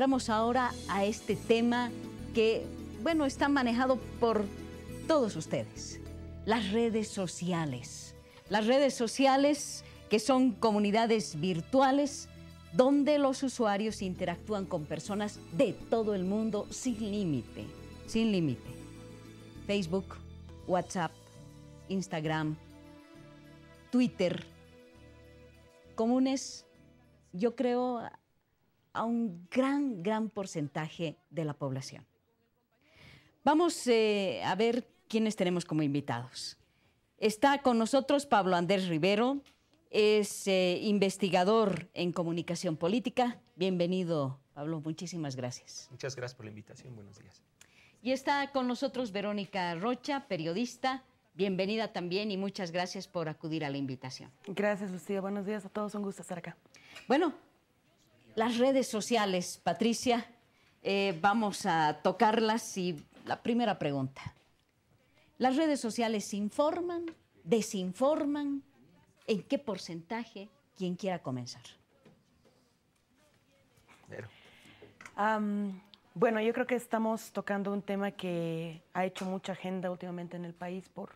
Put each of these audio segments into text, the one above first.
Vamos ahora a este tema que, bueno, está manejado por todos ustedes, las redes sociales. Las redes sociales que son comunidades virtuales donde los usuarios interactúan con personas de todo el mundo sin límite, sin límite. Facebook, WhatsApp, Instagram, Twitter, comunes, yo creo, a un gran, gran porcentaje de la población. Vamos eh, a ver quiénes tenemos como invitados. Está con nosotros Pablo Andrés Rivero, es eh, investigador en comunicación política. Bienvenido, Pablo, muchísimas gracias. Muchas gracias por la invitación, buenos días. Y está con nosotros Verónica Rocha, periodista. Bienvenida también y muchas gracias por acudir a la invitación. Gracias, Lucía. Buenos días a todos. Un gusto estar acá. Bueno, las redes sociales, Patricia, eh, vamos a tocarlas y la primera pregunta. ¿Las redes sociales informan, desinforman? ¿En qué porcentaje? Quien quiera comenzar. bueno, yo creo que estamos tocando un tema que ha hecho mucha agenda últimamente en el país por,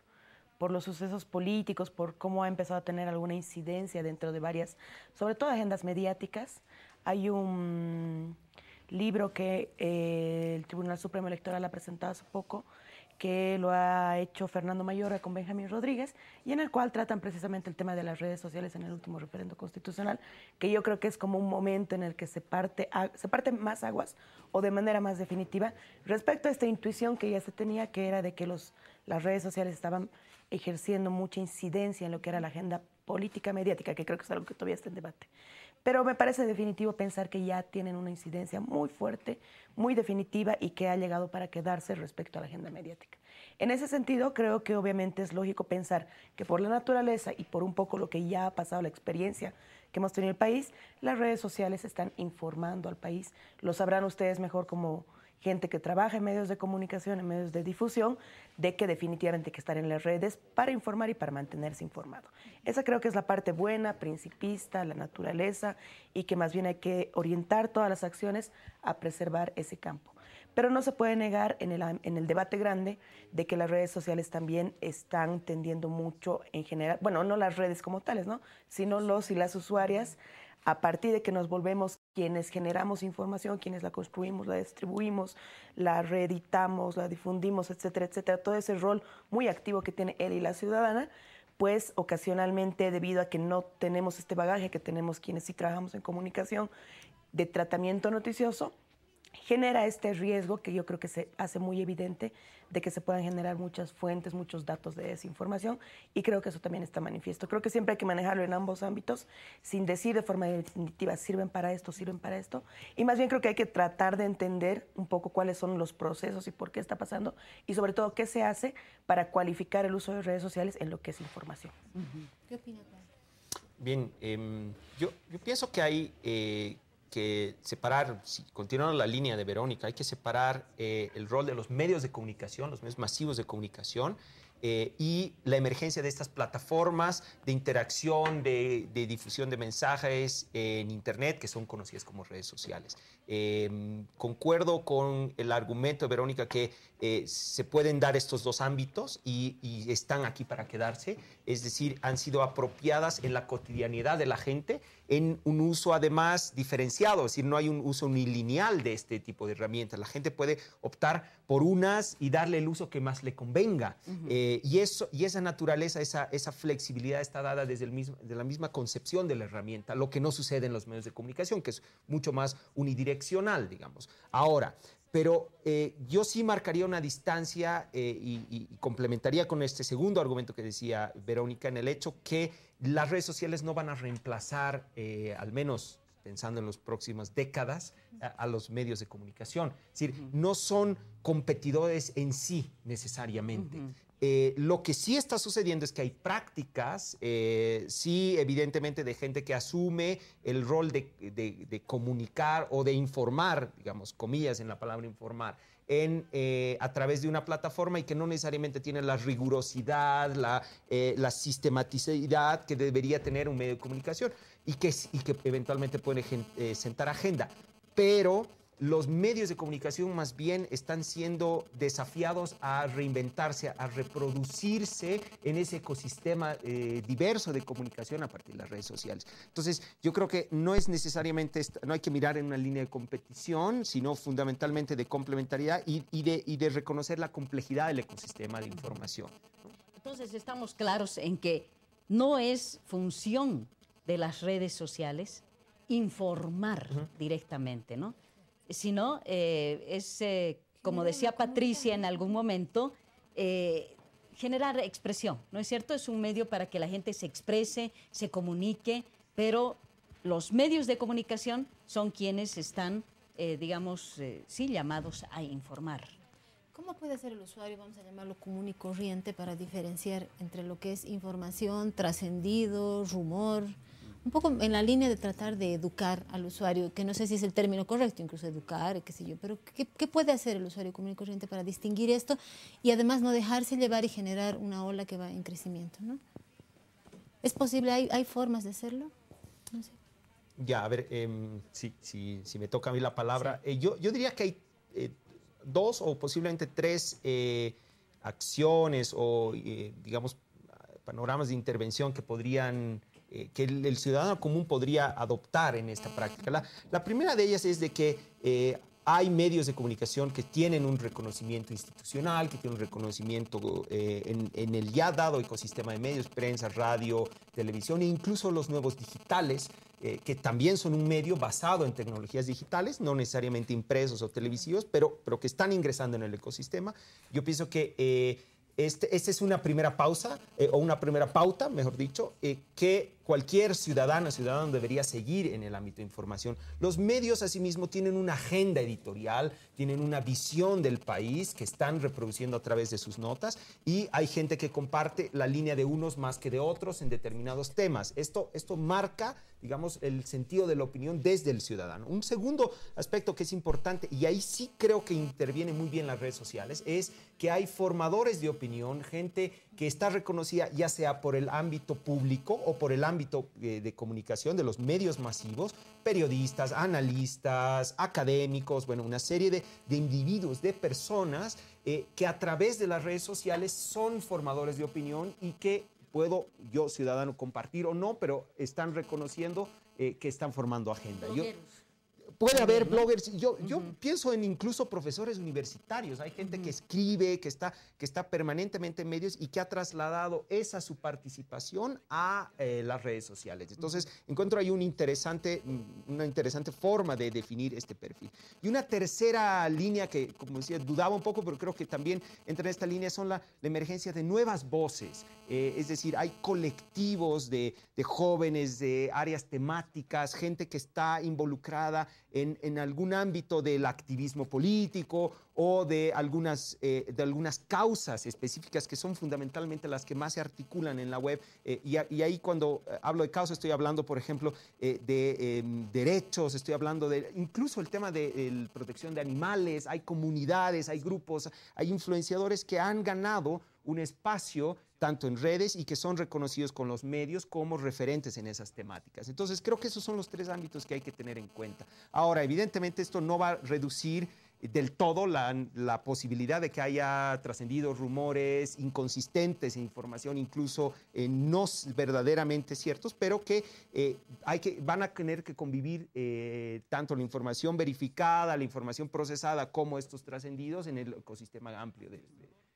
por los sucesos políticos, por cómo ha empezado a tener alguna incidencia dentro de varias, sobre todo agendas mediáticas. Hay un libro que eh, el Tribunal Supremo Electoral ha presentado hace poco, que lo ha hecho Fernando Mayor con Benjamín Rodríguez, y en el cual tratan precisamente el tema de las redes sociales en el último referendo constitucional, que yo creo que es como un momento en el que se parte, se parte más aguas o de manera más definitiva respecto a esta intuición que ya se tenía, que era de que los, las redes sociales estaban ejerciendo mucha incidencia en lo que era la agenda política mediática, que creo que es algo que todavía está en debate pero me parece definitivo pensar que ya tienen una incidencia muy fuerte, muy definitiva y que ha llegado para quedarse respecto a la agenda mediática. En ese sentido, creo que obviamente es lógico pensar que por la naturaleza y por un poco lo que ya ha pasado, la experiencia que hemos tenido en el país, las redes sociales están informando al país. Lo sabrán ustedes mejor como gente que trabaja en medios de comunicación, en medios de difusión, de que definitivamente hay que estar en las redes para informar y para mantenerse informado. Esa creo que es la parte buena, principista, la naturaleza, y que más bien hay que orientar todas las acciones a preservar ese campo. Pero no se puede negar en el, debate grande de que las redes sociales también están tendiendo mucho en general, bueno, no las redes como tales, ¿no? Sino los y las usuarias a partir de que nos volvemos quienes generamos información, quienes la construimos, la distribuimos, la reeditamos, la difundimos, etcétera, etcétera, todo ese rol muy activo que tiene él y la ciudadana, pues ocasionalmente debido a que no tenemos este bagaje que tenemos quienes sí trabajamos en comunicación de tratamiento noticioso, genera este riesgo que yo creo que se hace muy evidente de que se puedan generar muchas fuentes, muchos datos de desinformación y creo que eso también está manifiesto. Creo que siempre hay que manejarlo en ambos ámbitos sin decir de forma definitiva sirven para esto, sirven para esto y más bien creo que hay que tratar de entender un poco cuáles son los procesos y por qué está pasando y sobre todo qué se hace para cualificar el uso de redes sociales en lo que es información. ¿Qué Bien, em, yo, pienso que hay eh, que separar, si continuando la línea de Verónica, hay que separar eh, el rol de los medios de comunicación, los medios masivos de comunicación, eh, y la emergencia de estas plataformas de interacción, de difusión de mensajes en Internet, que son conocidas como redes sociales. Eh, concuerdo con el argumento de Verónica que eh, se pueden dar estos dos ámbitos y, están aquí para quedarse, es decir, han sido apropiadas en la cotidianidad de la gente en un uso además diferenciado, es decir, no hay un uso unilineal de este tipo de herramientas, la gente puede optar por unas y darle el uso que más le convenga. Eh, y, eso, y esa naturaleza, esa, esa flexibilidad está dada desde el mismo, de la misma concepción de la herramienta, lo que no sucede en los medios de comunicación, que es mucho más unidireccional digamos. Ahora, pero eh, yo sí marcaría una distancia eh, y, complementaría con este segundo argumento que decía Verónica en el hecho que las redes sociales no van a reemplazar, eh, al menos pensando en las próximas décadas, a, los medios de comunicación. Es decir, no son competidores en sí necesariamente, eh, lo que sí está sucediendo es que hay prácticas, eh, sí, evidentemente, de gente que asume el rol de, comunicar o de informar, digamos, comillas en la palabra informar, en, eh, a través de una plataforma y que no necesariamente tiene la rigurosidad, la, sistematicidad que debería tener un medio de comunicación y que, y que eventualmente puede sentar agenda. Pero los medios de comunicación más bien están siendo desafiados a reinventarse, a reproducirse en ese ecosistema eh, diverso de comunicación a partir de las redes sociales. Entonces, yo creo que no es necesariamente, no hay que mirar en una línea de competición, sino fundamentalmente de complementariedad y, de, reconocer la complejidad del ecosistema de información. Entonces, estamos claros en que no es función de las redes sociales informar directamente, ¿no? sino eh, es, eh, como decía Patricia en algún momento, eh, generar expresión, ¿no es cierto? Es un medio para que la gente se exprese, se comunique, pero los medios de comunicación son quienes están, digamos, sí, llamados a informar. ¿Cómo puede ser el usuario, vamos a llamarlo común y corriente, para diferenciar entre lo que es información, trascendido, rumor? un poco en la línea de tratar de educar al usuario, que no sé si es el término correcto, incluso educar, qué sé yo, pero ¿qué, qué puede hacer el usuario común y corriente para distinguir esto y además no dejarse llevar y generar una ola que va en crecimiento? ¿no? ¿Es posible? ¿Hay, ¿Hay, formas de hacerlo? Ya, a ver, em, si, si, si, me toca a mí la palabra, eh, yo, yo diría que hay eh, dos o posiblemente tres eh, acciones o, digamos, panoramas de intervención que podrían eh, que el, ciudadano común podría adoptar en esta práctica. La, primera de ellas es de que eh, hay medios de comunicación que tienen un reconocimiento institucional, que tienen un reconocimiento eh, en, el ya dado ecosistema de medios, prensa, radio, televisión e incluso los nuevos digitales, que también son un medio basado en tecnologías digitales, no necesariamente impresos o televisivos, pero, pero que están ingresando en el ecosistema. Yo pienso que... Este, esta es una primera pausa, o una primera pauta, mejor dicho, que cualquier ciudadano, ciudadano debería seguir en el ámbito de información. Los medios asimismo tienen una agenda editorial, tienen una visión del país que están reproduciendo a través de sus notas y hay gente que comparte la línea de unos más que de otros en determinados temas. Esto, esto marca, digamos, el sentido de la opinión desde el ciudadano. Un segundo aspecto que es importante y ahí sí creo que interviene muy bien las redes sociales es que hay formadores de opinión, gente que está reconocida ya sea por el ámbito público o por el ámbito ámbito eh, de, comunicación, de los medios masivos, periodistas, analistas, académicos, bueno, una serie de, individuos, de personas eh, que a través de las redes sociales son formadores de opinión y que puedo yo, ciudadano, compartir o no, pero están reconociendo eh, que están formando agenda puede haber bloggers. Yo, yo pienso en incluso profesores universitarios. Hay gente que escribe, que está, que está permanentemente en medios y que ha trasladado esa su participación a eh, las redes sociales. Entonces, encuentro ahí un interesante, mm, una interesante forma de definir este perfil. Y una tercera línea que, como decía, dudaba un poco, pero creo que también entra en esta línea, son la, emergencia de nuevas voces. Eh, es decir, hay colectivos de, de jóvenes, de áreas temáticas, gente que está involucrada en, algún ámbito del activismo político o de algunas, eh, de algunas causas específicas que son fundamentalmente las que más se articulan en la web. Eh, y, ahí cuando eh, hablo de causas estoy hablando, por ejemplo, de em, derechos, estoy hablando de incluso el tema de, de protección de animales, hay comunidades, hay grupos, hay influenciadores que han ganado un espacio tanto en redes y que son reconocidos con los medios como referentes en esas temáticas. Entonces, creo que esos son los tres ámbitos que hay que tener en cuenta. Ahora, evidentemente, esto no va a reducir del todo la, posibilidad de que haya trascendido rumores inconsistentes e información incluso eh, no verdaderamente ciertos, pero que, eh, hay que van a tener que convivir eh, tanto la información verificada, la información procesada, como estos trascendidos en el ecosistema amplio de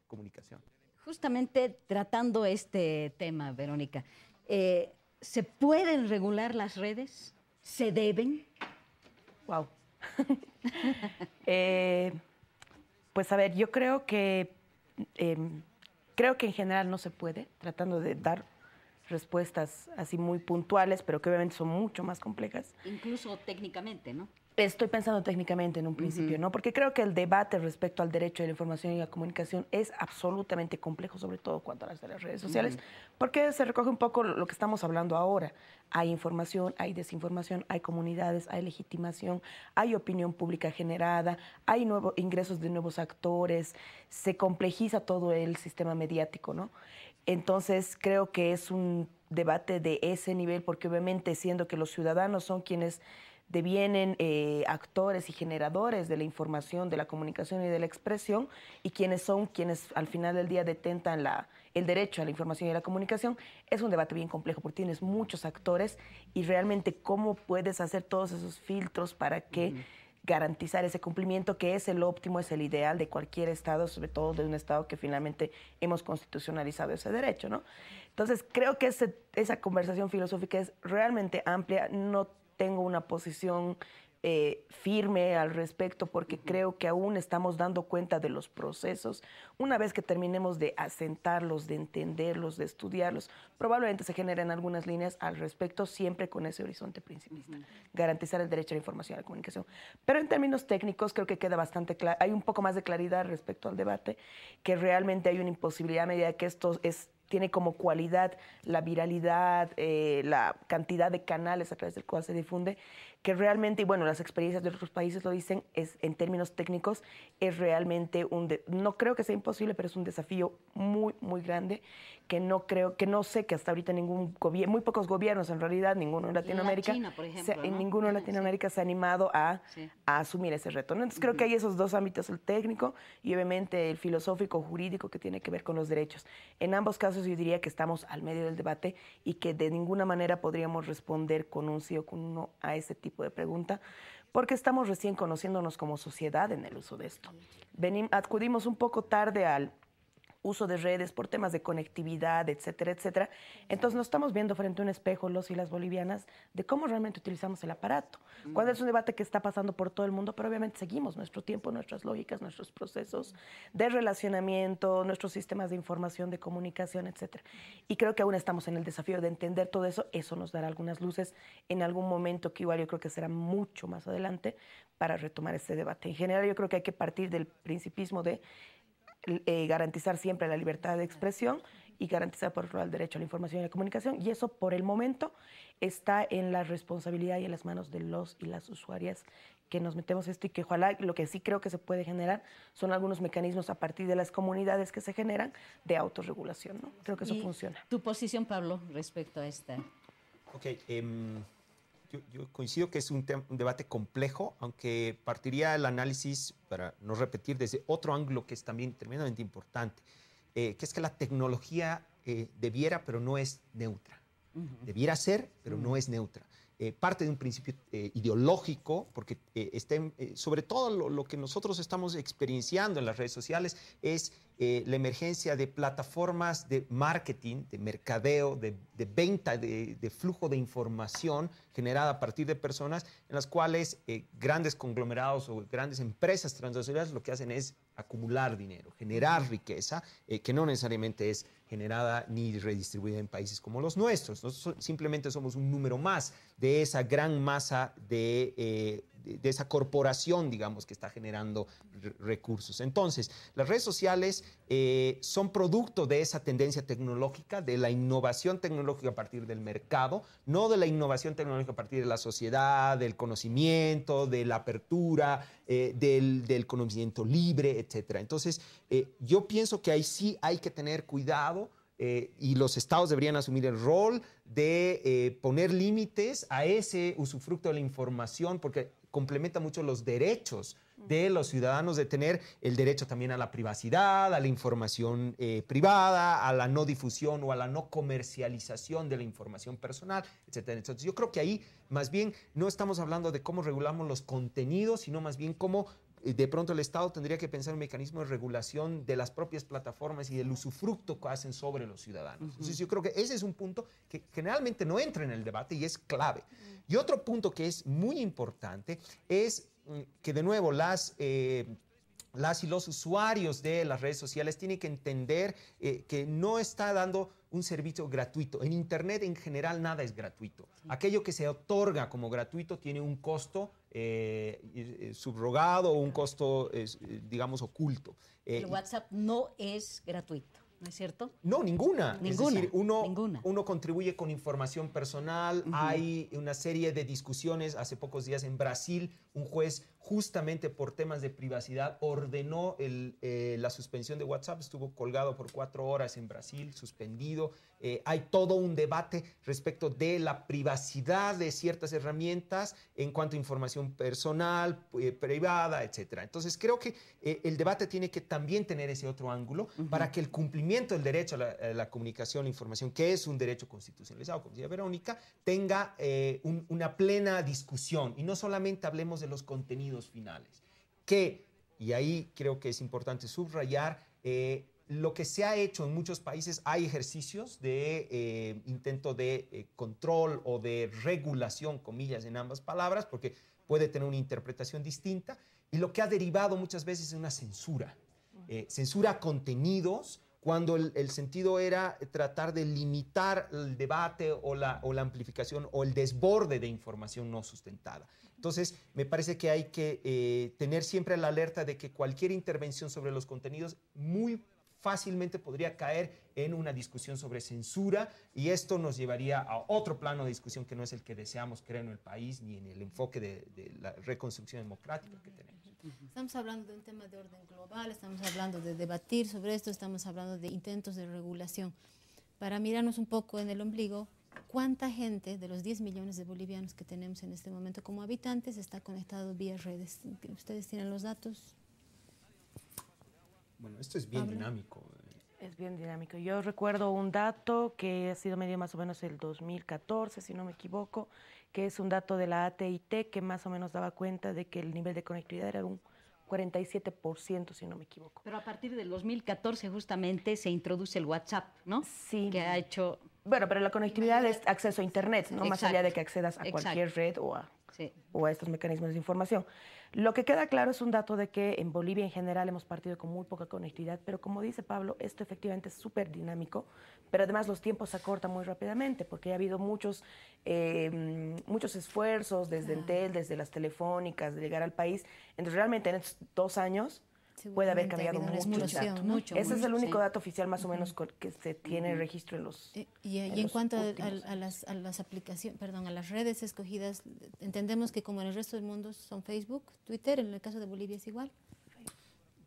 comunicación justamente tratando este tema, Verónica, eh, ¿se pueden regular las redes? ¿Se deben? Wow. Eh, pues a ver, yo creo que em, creo que en general no se puede, tratando de dar respuestas así muy puntuales, pero que obviamente son mucho más complejas. Incluso técnicamente, ¿no? estoy pensando técnicamente en un principio, ¿no? Porque creo que el debate respecto al derecho de la información y la comunicación es absolutamente complejo, sobre todo cuando hablas de las redes sociales, porque se recoge un poco lo que estamos hablando ahora. Hay información, hay desinformación, hay comunidades, hay legitimación, hay opinión pública generada, hay nuevos ingresos de nuevos actores, se complejiza todo el sistema mediático, ¿no? Entonces creo que es un debate de ese nivel, porque obviamente siendo que los ciudadanos son quienes devienen eh, actores y generadores de la información, de la comunicación y de la expresión, y quienes son quienes al final del día detentan la, el derecho a la información y a la comunicación, es un debate bien complejo porque tienes muchos actores y realmente cómo puedes hacer todos esos filtros para que... garantizar ese cumplimiento que es el óptimo, es el ideal de cualquier Estado, sobre todo de un Estado que finalmente hemos constitucionalizado ese derecho, ¿no? Entonces, creo que esa conversación filosófica es realmente amplia, no tengo una posición eh, firme al respecto porque creo que aún estamos dando cuenta de los procesos. Una vez que terminemos de asentarlos, de entenderlos, de estudiarlos, probablemente se generen algunas líneas al respecto, siempre con ese horizonte principista, garantizar el derecho a la información y a la comunicación. Pero en términos técnicos creo que queda bastante claro, hay un poco más de claridad respecto al debate, que realmente hay una imposibilidad a medida que esto es tiene como cualidad la viralidad, eh, la cantidad de canales a través del cual se difunde, que realmente, y bueno, las experiencias de otros países lo dicen, es en términos técnicos, es realmente un, no creo que sea imposible, pero es un desafío muy, muy grande, que no creo, que no sé que hasta ahorita ningún gobierno, muy pocos gobiernos en realidad, ninguno en Latinoamérica, en ninguno en Latinoamérica se ha animado a, asumir ese reto. Entonces creo que hay esos dos ámbitos, el técnico y obviamente el filosófico, jurídico, que tiene que ver con los derechos. En ambos casos yo diría que estamos al medio del debate y que de ninguna manera podríamos responder con un sí o con un no a ese tipo de pregunta, porque estamos recién conociéndonos como sociedad en el uso de esto. acudimos un poco tarde al, uso de redes, por temas de conectividad, etcétera, etcétera. Entonces nos estamos viendo frente a un espejo los y las bolivianas de cómo realmente utilizamos el aparato. Mm. Cuando es un debate que está pasando por todo el mundo, pero obviamente seguimos nuestro tiempo, nuestras lógicas, nuestros procesos de relacionamiento, nuestros sistemas de información, de comunicación, etcétera. Y creo que aún estamos en el desafío de entender todo eso. Eso nos dará algunas luces en algún momento que igual yo creo que será mucho más adelante para retomar este debate. En general yo creo que hay que partir del principismo de eh, garantizar siempre la libertad de expresión y garantizar por lo el derecho a la información y la comunicación. Y eso por el momento está en la responsabilidad y en las manos de los y las usuarias que nos metemos esto y que ojalá lo que sí creo que se puede generar son algunos mecanismos a partir de las comunidades que se generan de autorregulación. ¿no? Creo que eso funciona. ¿Tu posición, Pablo, respecto a esta? Ok. Em, yo, coincido que es un, debate complejo, aunque partiría el análisis, para no repetir, desde otro ángulo que es también tremendamente importante, eh, que es que la tecnología eh, debiera, pero no es neutra. Debiera ser, pero no es neutra. Eh, parte de un principio eh, ideológico, porque eh, sobre todo lo, que nosotros estamos experienciando en las redes sociales es la emergencia de plataformas de marketing, de mercadeo, de, venta, de, de, flujo de información generada a partir de personas en las cuales grandes conglomerados o grandes empresas transnacionales lo que hacen es acumular dinero, generar riqueza, eh, que no necesariamente es generada ni redistribuida en países como los nuestros. Nosotros simplemente somos un número más de esa gran masa de eh, de esa corporación, digamos, que está generando recursos. Entonces, las redes sociales eh, son producto de esa tendencia tecnológica, de la innovación tecnológica a partir del mercado, no de la innovación tecnológica a partir de la sociedad, del conocimiento, de la apertura, eh, del, conocimiento libre, etc. Entonces, eh, yo pienso que ahí sí hay que tener cuidado. y los estados deberían asumir el rol de poner límites a ese usufructo de la información, porque complementa mucho los derechos de los ciudadanos de tener el derecho también a la privacidad, a la información eh, privada, a la no difusión o a la no comercialización de la información personal, etcétera. Entonces yo creo que ahí más bien no estamos hablando de cómo regulamos los contenidos, sino más bien cómo de pronto el Estado tendría que pensar un mecanismo de regulación de las propias plataformas y del usufructo que hacen sobre los ciudadanos. Entonces yo creo que ese es un punto que generalmente no entra en el debate y es clave. Y otro punto que es muy importante es mm, que de nuevo las... Eh, las y los usuarios de las redes sociales tienen que entender eh, que no está dando un servicio gratuito. En Internet en general nada es gratuito. Aquello que se otorga como gratuito tiene un costo eh, eh, subrogado o un costo, eh, digamos, oculto. El WhatsApp no es gratuito. ¿No es cierto? No, ninguna. ninguna es decir, uno, contribuye con información personal. Hay una serie de discusiones. Hace pocos días en Brasil, un juez, justamente por temas de privacidad, ordenó la suspensión de WhatsApp. Estuvo colgado por cuatro horas en Brasil, suspendido. Eh, hay todo un debate respecto de la privacidad de ciertas herramientas en cuanto a información personal, eh, privada, etc. Entonces creo que eh, el debate tiene que también tener ese otro ángulo para que el cumplimiento del derecho a la, comunicación, la información, que es un derecho constitucionalizado, como decía Verónica, tenga una plena discusión y no solamente hablemos de los contenidos finales, que, y ahí creo que es importante subrayar, lo que se ha hecho en muchos países, hay ejercicios de eh, intento de eh, control o de regulación, comillas, en ambas palabras, porque puede tener una interpretación distinta, y lo que ha derivado muchas veces es una censura. Eh, censura a contenidos cuando el, sentido era tratar de limitar el debate o la, o la, amplificación o el desborde de información no sustentada. Entonces, me parece que hay que tener siempre la alerta de que cualquier intervención sobre los contenidos muy fácilmente podría caer en una discusión sobre censura y esto nos llevaría a otro plano de discusión que no es el que deseamos crear en el país ni en el enfoque de, la reconstrucción democrática que tenemos. Estamos hablando de un tema de orden global, estamos hablando de debatir sobre esto, estamos hablando de intentos de regulación. Para mirarnos un poco en el ombligo, ¿cuánta gente de los 10 millones de bolivianos que tenemos en este momento como habitantes está conectado vía redes? ¿Ustedes tienen los datos? Bueno, esto es bien dinámico. Eh. Es bien dinámico. Yo recuerdo un dato que ha sido medio más o menos el 2014, si no me equivoco, que es un dato de la ATIT que más o menos daba cuenta de que el nivel de conectividad era un 47%, si no me equivoco. Pero a partir del 2014 justamente se introduce el WhatsApp, ¿no? Sí. Que ha hecho bueno, pero la conectividad es acceso a Internet, no más allá de que accedas a cualquier red o a, estos mecanismos de información. Lo que queda claro es un dato de que en Bolivia en general hemos partido con muy poca conectividad, pero como dice Pablo, esto efectivamente es súper dinámico, pero además los tiempos se acortan muy rápidamente porque ha habido muchos, eh, muchos esfuerzos desde Entel, desde las telefónicas, de llegar al país. Entonces realmente en estos dos años puede haber cambiado mucho, dato. Ese es el único dato oficial más o menos que se tiene registro en los... Eh, y, en, cuanto a, las, aplicaciones, perdón, a las redes escogidas, entendemos que como en el resto del mundo son Facebook, Twitter, en el caso de Bolivia es igual.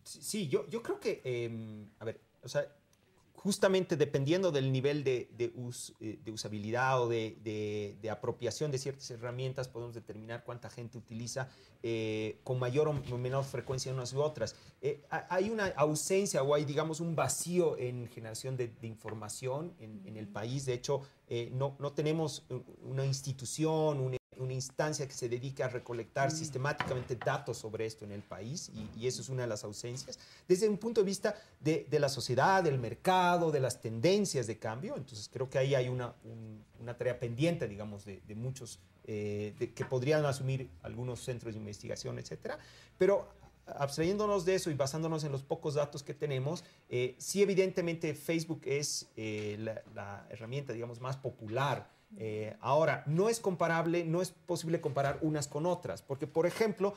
Sí, yo, yo creo que, em, a ver, o sea, justamente dependiendo del nivel de, de, eh, usabilidad o de, apropiación de ciertas herramientas, podemos determinar cuánta gente utiliza eh, con mayor o menor frecuencia unas u otras. Eh, hay una ausencia o hay, digamos, un vacío en generación de, información en, el país. De hecho, no, no tenemos una institución, un una instancia que se dedica a recolectar mm. sistemáticamente datos sobre esto en el país y, eso es una de las ausencias. Desde un punto de vista de, de, la sociedad, del mercado, de las tendencias de cambio, entonces creo que ahí hay una, una tarea pendiente, digamos, de, de muchos eh, que podrían asumir algunos centros de investigación, etcétera. Pero abstrayéndonos de eso y basándonos en los pocos datos que tenemos, eh, sí evidentemente Facebook es eh, la, la, herramienta, digamos, más popular eh, ahora, no es comparable, no es posible comparar unas con otras, porque, por ejemplo,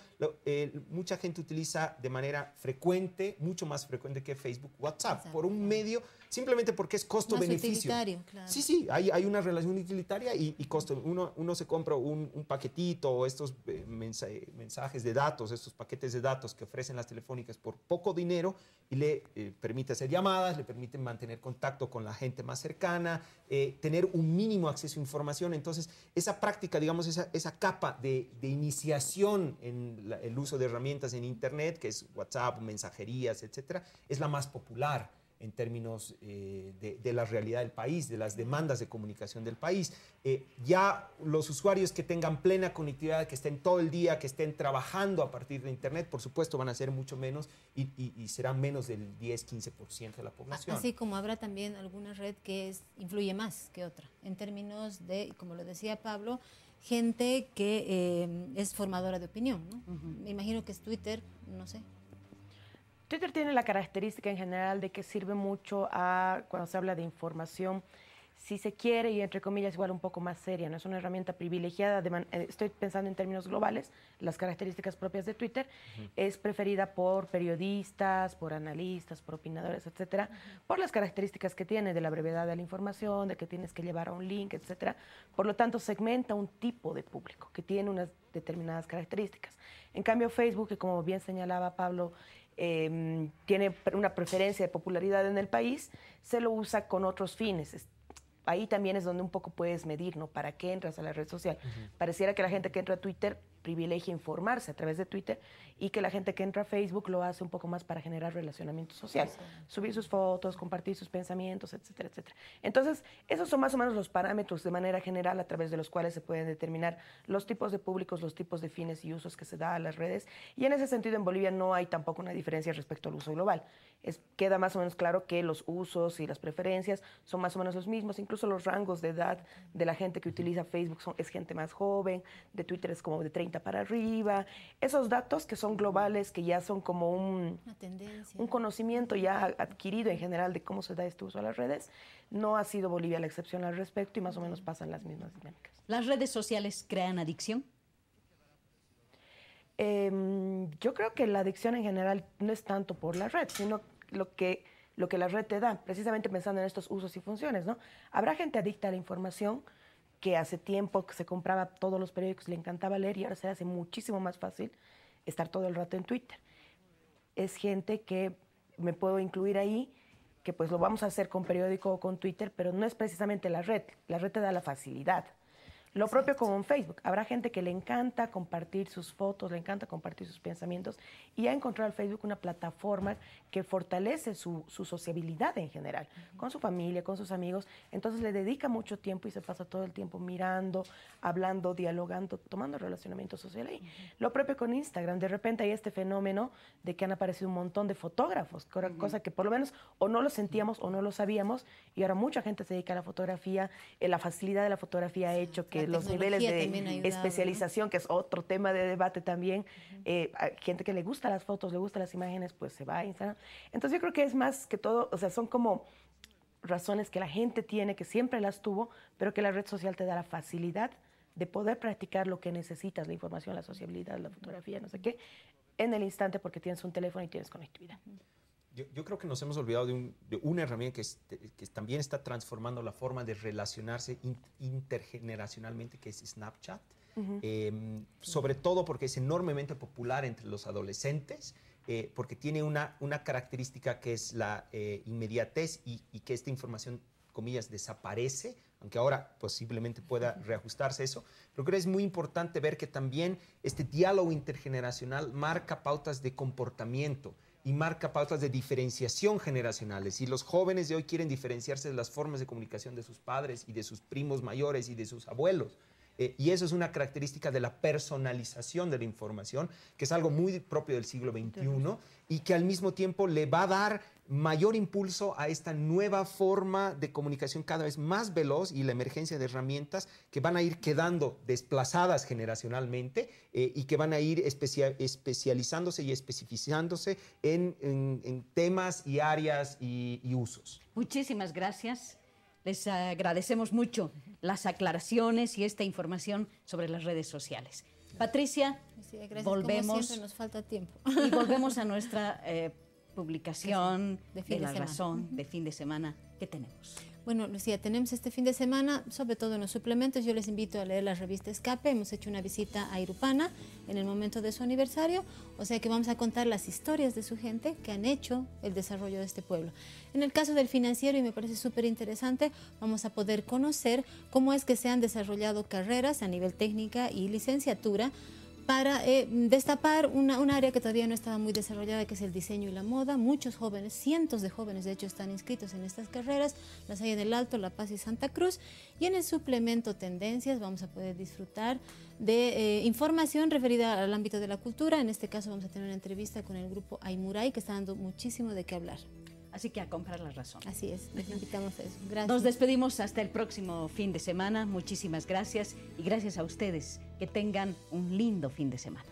mucha gente utiliza de manera frecuente, mucho más frecuente que Facebook, WhatsApp, por un medio simplemente porque es costo-beneficio. Claro. Sí, sí, hay, hay una relación utilitaria y, costo. Uno, uno se compra un, paquetito o estos eh, mensajes de datos, estos paquetes de datos que ofrecen las telefónicas por poco dinero y le eh, permite hacer llamadas, le permite mantener contacto con la gente más cercana, eh, tener un mínimo acceso a información. Entonces, esa práctica, digamos, esa, capa de, iniciación en el uso de herramientas en Internet, que es WhatsApp, mensajerías, etcétera, es la más popular en términos eh, de, la realidad del país, de las demandas de comunicación del país. Eh, ya los usuarios que tengan plena conectividad, que estén todo el día, que estén trabajando a partir de Internet, por supuesto van a ser mucho menos y, y, serán menos del 10-15% de la población. Así como habrá también alguna red que influye más que otra, en términos de, como lo decía Pablo, gente que eh, es formadora de opinión. Me imagino que es Twitter, no sé, Twitter tiene la característica en general de que sirve mucho a cuando se habla de información, si se quiere, y entre comillas igual un poco más seria, no es una herramienta privilegiada, eh, estoy pensando en términos globales, las características propias de Twitter, es preferida por periodistas, por analistas, por opinadores, etcétera, por las características que tiene de la brevedad de la información, de que tienes que llevar a un link, etcétera. Por lo tanto, segmenta un tipo de público que tiene unas determinadas características. En cambio, Facebook, que como bien señalaba Pablo, Em, tiene una preferencia de popularidad en el país, se lo usa con otros fines. Ahí también es donde un poco puedes medir, ¿no? ¿Para qué entras a la red social? Pareciera que la gente que entra a Twitter privilegia informarse a través de Twitter y que la gente que entra a Facebook lo hace un poco más para generar relacionamiento social, subir sus fotos, compartir sus pensamientos, etcétera, etcétera. Entonces, esos son más o menos los parámetros de manera general a través de los cuales se pueden determinar los tipos de públicos, los tipos de fines y usos que se da a las redes. Y en ese sentido, en Bolivia no hay tampoco una diferencia respecto al uso global. Es, queda más o menos claro que los usos y las preferencias son más o menos los mismos, incluso los rangos de edad de la gente que utiliza Facebook son, es gente más joven, de Twitter es como de 30 para arriba, esos datos que son globales, que ya son como un, un conocimiento ya adquirido en general de cómo se da este uso a las redes, no ha sido Bolivia la excepción al respecto y más o menos pasan las mismas dinámicas. ¿Las redes sociales crean adicción? Em, yo creo que la adicción en general no es tanto por la red, sino lo que, lo que la red te da, precisamente pensando en estos usos y funciones, ¿no? Habrá gente adicta a la información, que hace tiempo que se compraba todos los periódicos, le encantaba leer y ahora se hace muchísimo más fácil estar todo el rato en Twitter. Es gente que me puedo incluir ahí, que pues lo vamos a hacer con periódico o con Twitter, pero no es precisamente la red. La red te da la facilidad. Lo propio con Facebook. Habrá gente que le encanta compartir sus fotos, le encanta compartir sus pensamientos y ha encontrado al Facebook una plataforma que fortalece su, sociabilidad en general, con su familia, con sus amigos. Entonces le dedica mucho tiempo y se pasa todo el tiempo mirando, hablando, dialogando, tomando relacionamiento social ahí. Lo propio con Instagram. De repente hay este fenómeno de que han aparecido un montón de fotógrafos, cosa que por lo menos o no lo sentíamos o no lo sabíamos y ahora mucha gente se dedica a la fotografía, eh, la facilidad de la fotografía ha hecho que los niveles de especialización, que es otro tema de debate también. Eh, gente que le gusta las fotos, le gusta las imágenes, pues se va a Instagram. Entonces yo creo que es más que todo, o sea, son como razones que la gente tiene, que siempre las tuvo, pero que la red social te da la facilidad de poder practicar lo que necesitas, la información, la sociabilidad, la fotografía, no sé qué, en el instante porque tienes un teléfono y tienes conectividad yo, creo que nos hemos olvidado de, una herramienta que, también está transformando la forma de relacionarse intergeneracionalmente, que es Snapchat. Em, sobre todo porque es enormemente popular entre los adolescentes, eh, porque tiene una, característica que es la eh, inmediatez y, y, que esta información, comillas, desaparece, aunque ahora posiblemente pueda reajustarse eso. Pero creo que es muy importante ver que también este diálogo intergeneracional marca pautas de comportamiento y marca pautas de diferenciación generacionales. Y los jóvenes de hoy quieren diferenciarse de las formas de comunicación de sus padres y de sus primos mayores y de sus abuelos. Eh, y eso es una característica de la personalización de la información, que es algo muy propio del siglo XXI y que al mismo tiempo le va a dar mayor impulso a esta nueva forma de comunicación cada vez más veloz y la emergencia de herramientas que van a ir quedando desplazadas generacionalmente eh, y que van a ir especializándose y especificándose en, temas y áreas y, usos. Muchísimas gracias. Les agradecemos mucho las aclaraciones y esta información sobre las redes sociales. Patricia, volvemos. siempre, nos falta tiempo. Y volvemos a nuestra eh, publicación de, fin la razón de fin de semana que tenemos. Bueno, Lucía, tenemos este fin de semana, sobre todo en los suplementos, yo les invito a leer la revista Escape, hemos hecho una visita a Irupana en el momento de su aniversario, o sea que vamos a contar las historias de su gente que han hecho el desarrollo de este pueblo. En el caso del financiero, y me parece súper interesante, vamos a poder conocer cómo es que se han desarrollado carreras a nivel técnica y licenciatura, para eh, destapar un área que todavía no estaba muy desarrollada, que es el diseño y la moda. Muchos jóvenes, cientos de jóvenes de hecho están inscritos en estas carreras, las hay en el Alto, La Paz y Santa Cruz. Y en el suplemento Tendencias vamos a poder disfrutar de eh, información referida al ámbito de la cultura. En este caso vamos a tener una entrevista con el grupo Aimurai, que está dando muchísimo de qué hablar. Así que a comprar la razón. Así es, les eso. Gracias. Nos despedimos hasta el próximo fin de semana. Muchísimas gracias y gracias a ustedes. Que tengan un lindo fin de semana.